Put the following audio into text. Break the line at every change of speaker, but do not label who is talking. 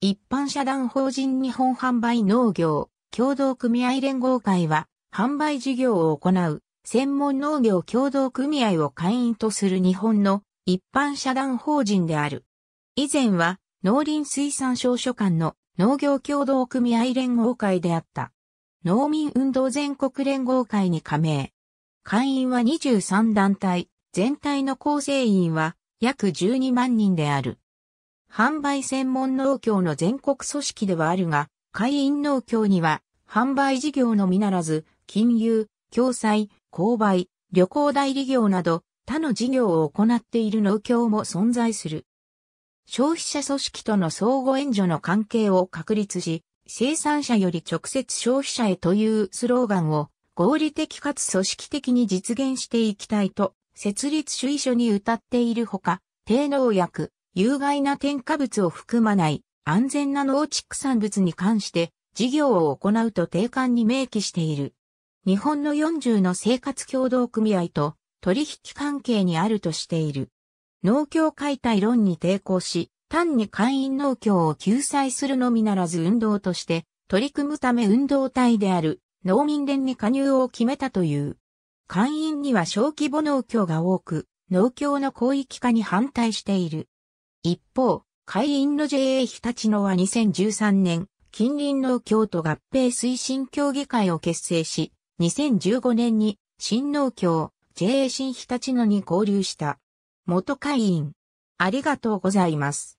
一般社団法人日本販売農業共同組合連合会は、販売事業を行う専門農業共同組合を会員とする日本の一般社団法人である。以前は農林水産省所管の農業共同組合連合会であった。農民運動全国連合会に加盟。会員は23団体、全体の構成員は約12万人である。販売専門農協の全国組織ではあるが、会員農協には、販売事業のみならず、金融、共済、購買、旅行代理業など、他の事業を行っている農協も存在する。消費者組織との相互援助の関係を確立し、生産者より直接消費者へというスローガンを合理的かつ組織的に実現していきたいと設立主意書に謳っているほか、低農薬、有害な添加物を含まない安全な農畜産物に関して事業を行うと定款に明記している。日本の40の生活協同組合と取引関係にあるとしている。農協解体論に抵抗し、単に会員農協を救済するのみならず運動として取り組むため運動体である農民連に加入を決めたという。会員には小規模農協が多く、農協の広域化に反対している。一方、会員の JA 日立野は2013年、近隣の京都合併推進協議会を結成し、2015年に新農協 JA 新日立野に合流した。元会員。ありがとうございます。